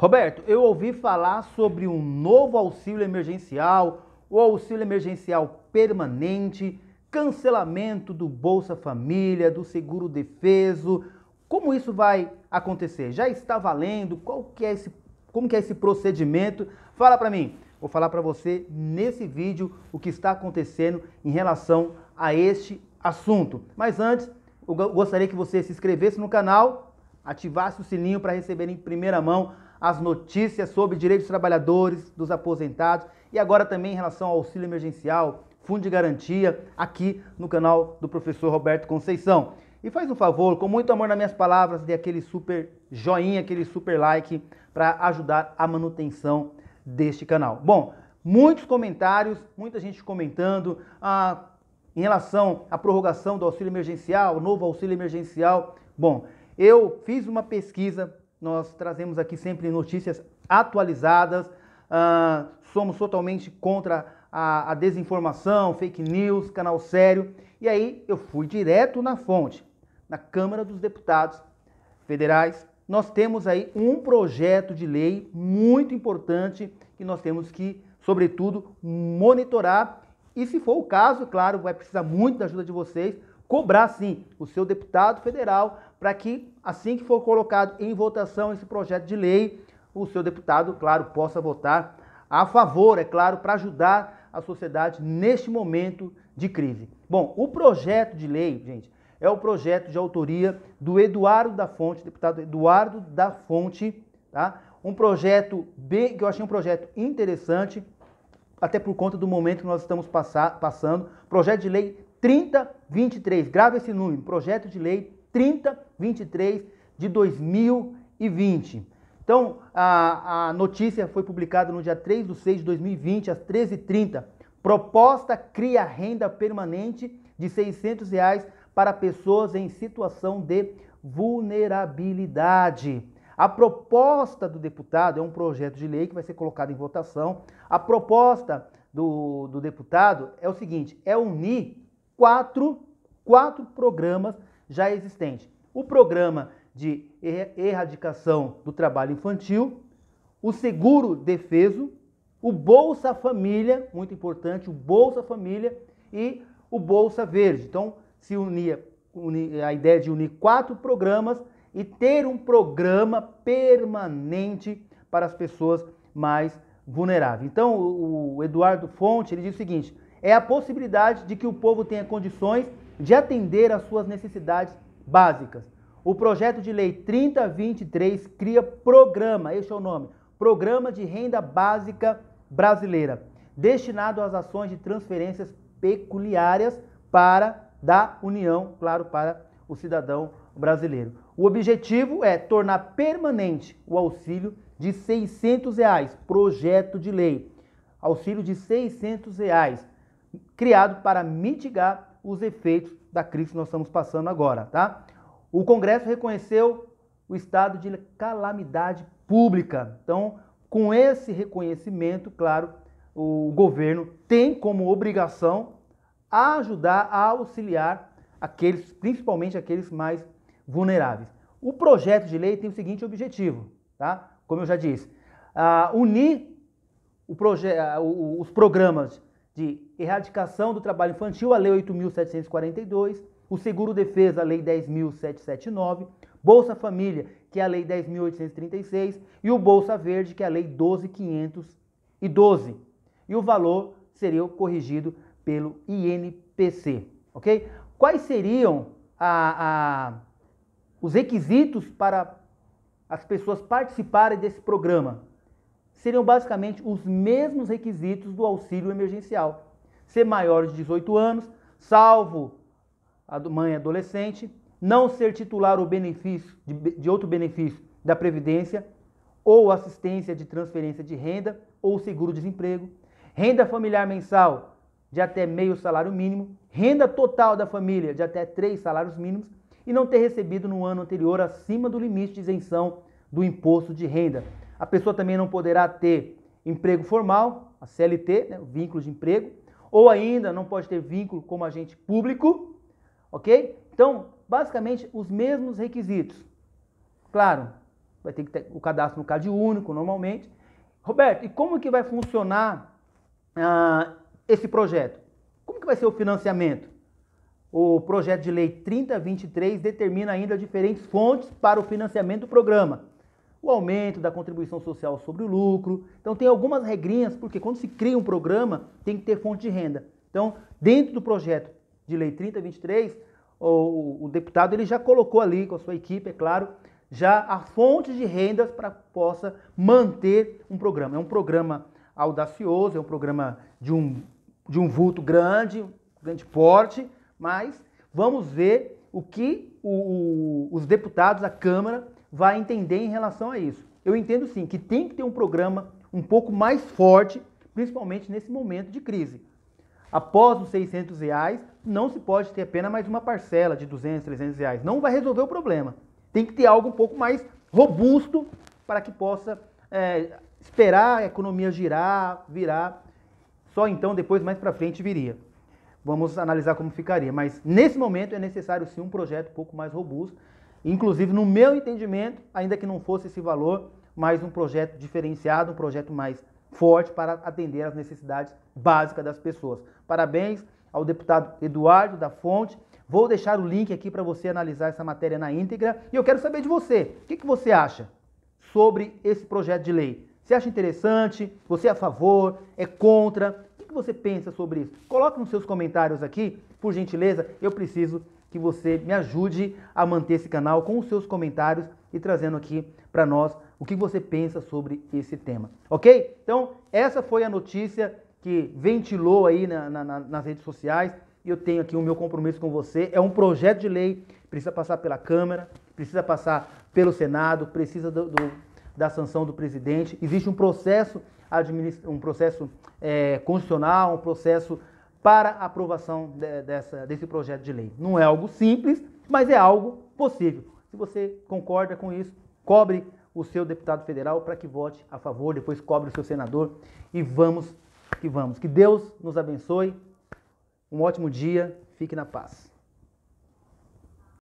Roberto, eu ouvi falar sobre um novo auxílio emergencial, o auxílio emergencial permanente, cancelamento do Bolsa Família, do seguro defeso. Como isso vai acontecer? Já está valendo? Qual que é esse, como que é esse procedimento? Fala para mim. Vou falar para você nesse vídeo o que está acontecendo em relação a este assunto. Mas antes, eu gostaria que você se inscrevesse no canal, ativasse o sininho para receber em primeira mão as notícias sobre direitos dos trabalhadores, dos aposentados e agora também em relação ao auxílio emergencial, fundo de garantia, aqui no canal do professor Roberto Conceição. E faz um favor, com muito amor nas minhas palavras, dê aquele super joinha, aquele super like para ajudar a manutenção deste canal. Bom, muitos comentários, muita gente comentando ah, em relação à prorrogação do auxílio emergencial, novo auxílio emergencial. Bom, eu fiz uma pesquisa nós trazemos aqui sempre notícias atualizadas, uh, somos totalmente contra a, a desinformação, fake news, canal sério. E aí eu fui direto na fonte, na Câmara dos Deputados Federais. Nós temos aí um projeto de lei muito importante que nós temos que, sobretudo, monitorar. E se for o caso, claro, vai precisar muito da ajuda de vocês cobrar sim o seu deputado federal para que, assim que for colocado em votação esse projeto de lei, o seu deputado, claro, possa votar a favor, é claro, para ajudar a sociedade neste momento de crise. Bom, o projeto de lei, gente, é o projeto de autoria do Eduardo da Fonte, deputado Eduardo da Fonte, tá? Um projeto bem, que eu achei um projeto interessante, até por conta do momento que nós estamos passar, passando. Projeto de lei 3023. Grava esse número, projeto de lei 3023 de 2020. Então, a, a notícia foi publicada no dia 3 de 6 de 2020, às 13h30. Proposta cria renda permanente de R$ 600 reais para pessoas em situação de vulnerabilidade. A proposta do deputado é um projeto de lei que vai ser colocado em votação. A proposta do, do deputado é o seguinte: é unir quatro, quatro programas já existentes. O programa de er-, erradicação do trabalho infantil, o seguro defeso, o Bolsa Família, muito importante, o Bolsa Família e o Bolsa Verde. Então, se unia, a ideia de unir quatro programas e ter um programa permanente para as pessoas mais vulneráveis. Então, o Eduardo Fonte ele diz o seguinte: é a possibilidade de que o povo tenha condições de atender às suas necessidades básicas. O projeto de lei 3023 cria programa, este é o nome, Programa de Renda Básica Brasileira, destinado às ações de transferências peculiárias para da União, claro, para o cidadão brasileiro. O objetivo é tornar permanente o auxílio de 600 reais, projeto de lei, auxílio de 600 reais criado para mitigar os efeitos da crise que nós estamos passando agora, tá? O Congresso reconheceu o estado de calamidade pública. Então, com esse reconhecimento, claro, o governo tem como obrigação ajudar a auxiliar aqueles, principalmente aqueles mais vulneráveis. O projeto de lei tem o seguinte objetivo, tá? Como eu já disse, uh, unir o uh, os programas de erradicação do trabalho infantil, a Lei 8.742, o Seguro Defesa, a Lei 10.779, Bolsa Família, que é a Lei 10.836, e o Bolsa Verde, que é a Lei 12.512. E o valor seria corrigido pelo INPC, ok? Quais seriam a, a, os requisitos para as pessoas participarem desse programa? seriam basicamente os mesmos requisitos do auxílio emergencial. Ser maior de 18 anos, salvo a mãe adolescente, não ser titular ou benefício de, de outro benefício da Previdência ou assistência de transferência de renda ou seguro-desemprego, renda familiar mensal de até meio salário mínimo, renda total da família de até três salários mínimos e não ter recebido no ano anterior acima do limite de isenção do imposto de renda, a pessoa também não poderá ter emprego formal, a CLT, né, vínculo de emprego, ou ainda não pode ter vínculo como agente público, ok? Então, basicamente, os mesmos requisitos. Claro, vai ter que ter o cadastro no CAD único, normalmente. Roberto, e como que vai funcionar ah, esse projeto? Como que vai ser o financiamento? O projeto de lei 3023 determina ainda diferentes fontes para o financiamento do programa o aumento da contribuição social sobre o lucro. Então tem algumas regrinhas, porque quando se cria um programa, tem que ter fonte de renda. Então, dentro do projeto de lei 3023, o, o deputado ele já colocou ali com a sua equipe, é claro, já a fonte de rendas para que possa manter um programa. É um programa audacioso, é um programa de um, de um vulto grande, grande porte, mas vamos ver o que o, os deputados, a Câmara, vai entender em relação a isso. Eu entendo sim que tem que ter um programa um pouco mais forte, principalmente nesse momento de crise. Após os 600 reais, não se pode ter apenas mais uma parcela de 200, 300 reais. Não vai resolver o problema. Tem que ter algo um pouco mais robusto para que possa é, esperar a economia girar, virar. Só então, depois, mais para frente, viria. Vamos analisar como ficaria. Mas nesse momento é necessário sim um projeto um pouco mais robusto Inclusive, no meu entendimento, ainda que não fosse esse valor, mas um projeto diferenciado, um projeto mais forte para atender às necessidades básicas das pessoas. Parabéns ao deputado Eduardo da Fonte. Vou deixar o link aqui para você analisar essa matéria na íntegra. E eu quero saber de você, o que, que você acha sobre esse projeto de lei? Você acha interessante? Você é a favor? É contra? O que, que você pensa sobre isso? Coloque nos seus comentários aqui, por gentileza, eu preciso que você me ajude a manter esse canal com os seus comentários e trazendo aqui para nós o que você pensa sobre esse tema, ok? Então, essa foi a notícia que ventilou aí na, na, nas redes sociais e eu tenho aqui o meu compromisso com você. É um projeto de lei, precisa passar pela Câmara, precisa passar pelo Senado, precisa do, do, da sanção do presidente. Existe um processo, um processo é, constitucional, um processo para a aprovação de, dessa, desse projeto de lei. Não é algo simples, mas é algo possível. Se você concorda com isso, cobre o seu deputado federal para que vote a favor, depois cobre o seu senador e vamos que vamos. Que Deus nos abençoe. Um ótimo dia, fique na paz.